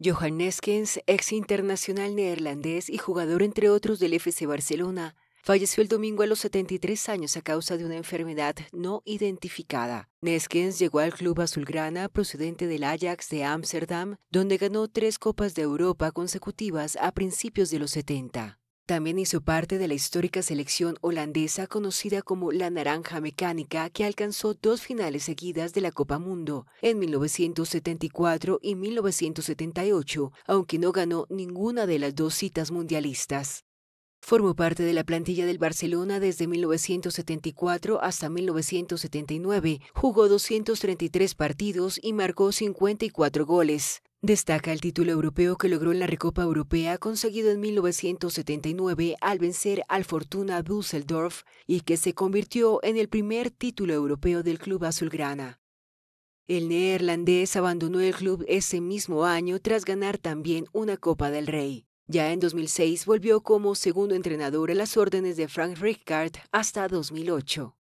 Johan Neskens, ex internacional neerlandés y jugador entre otros del FC Barcelona, Falleció el domingo a los 73 años a causa de una enfermedad no identificada. Neskens llegó al club azulgrana procedente del Ajax de Ámsterdam, donde ganó tres Copas de Europa consecutivas a principios de los 70. También hizo parte de la histórica selección holandesa conocida como la Naranja Mecánica, que alcanzó dos finales seguidas de la Copa Mundo en 1974 y 1978, aunque no ganó ninguna de las dos citas mundialistas. Formó parte de la plantilla del Barcelona desde 1974 hasta 1979, jugó 233 partidos y marcó 54 goles. Destaca el título europeo que logró en la Recopa Europea conseguido en 1979 al vencer al Fortuna Düsseldorf y que se convirtió en el primer título europeo del club azulgrana. El neerlandés abandonó el club ese mismo año tras ganar también una Copa del Rey. Ya en 2006 volvió como segundo entrenador a las órdenes de Frank Rijkaard hasta 2008.